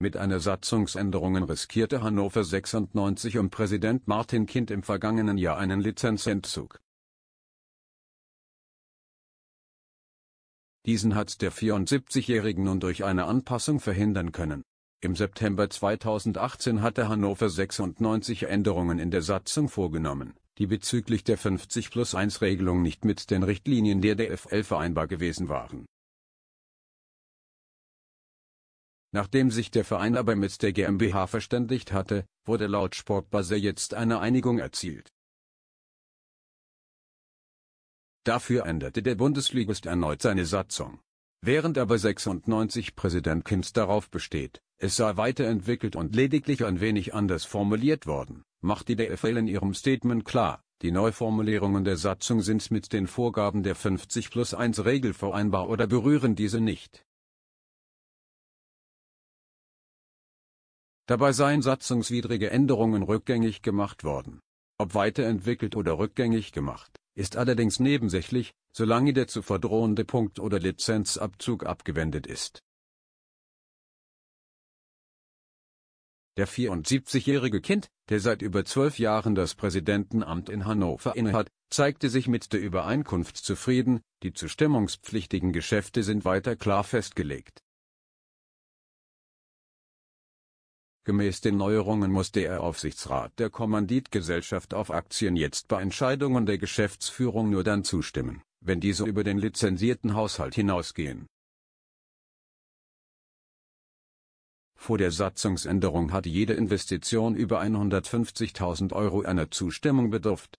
Mit einer Satzungsänderung riskierte Hannover 96 um Präsident Martin Kind im vergangenen Jahr einen Lizenzentzug. Diesen hat der 74-Jährige nun durch eine Anpassung verhindern können. Im September 2018 hatte Hannover 96 Änderungen in der Satzung vorgenommen, die bezüglich der 50 plus 1 Regelung nicht mit den Richtlinien der DFL vereinbar gewesen waren Nachdem sich der Verein aber mit der GmbH verständigt hatte, wurde laut Sportbase jetzt eine Einigung erzielt. Dafür änderte der Bundesligist erneut seine Satzung. Während aber 96 Präsident Kims darauf besteht, es sei weiterentwickelt und lediglich ein wenig anders formuliert worden, macht die DFL in ihrem Statement klar, die Neuformulierungen der Satzung sind mit den Vorgaben der 50 plus 1 Regel vereinbar oder berühren diese nicht. Dabei seien satzungswidrige Änderungen rückgängig gemacht worden. Ob weiterentwickelt oder rückgängig gemacht, ist allerdings nebensächlich, solange der zu verdrohende Punkt oder Lizenzabzug abgewendet ist. Der 74-jährige Kind, der seit über zwölf Jahren das Präsidentenamt in Hannover innehat, zeigte sich mit der Übereinkunft zufrieden, die zustimmungspflichtigen Geschäfte sind weiter klar festgelegt. Gemäß den Neuerungen musste der Aufsichtsrat der Kommanditgesellschaft auf Aktien jetzt bei Entscheidungen der Geschäftsführung nur dann zustimmen, wenn diese über den lizenzierten Haushalt hinausgehen. Vor der Satzungsänderung hatte jede Investition über 150.000 Euro einer Zustimmung bedurft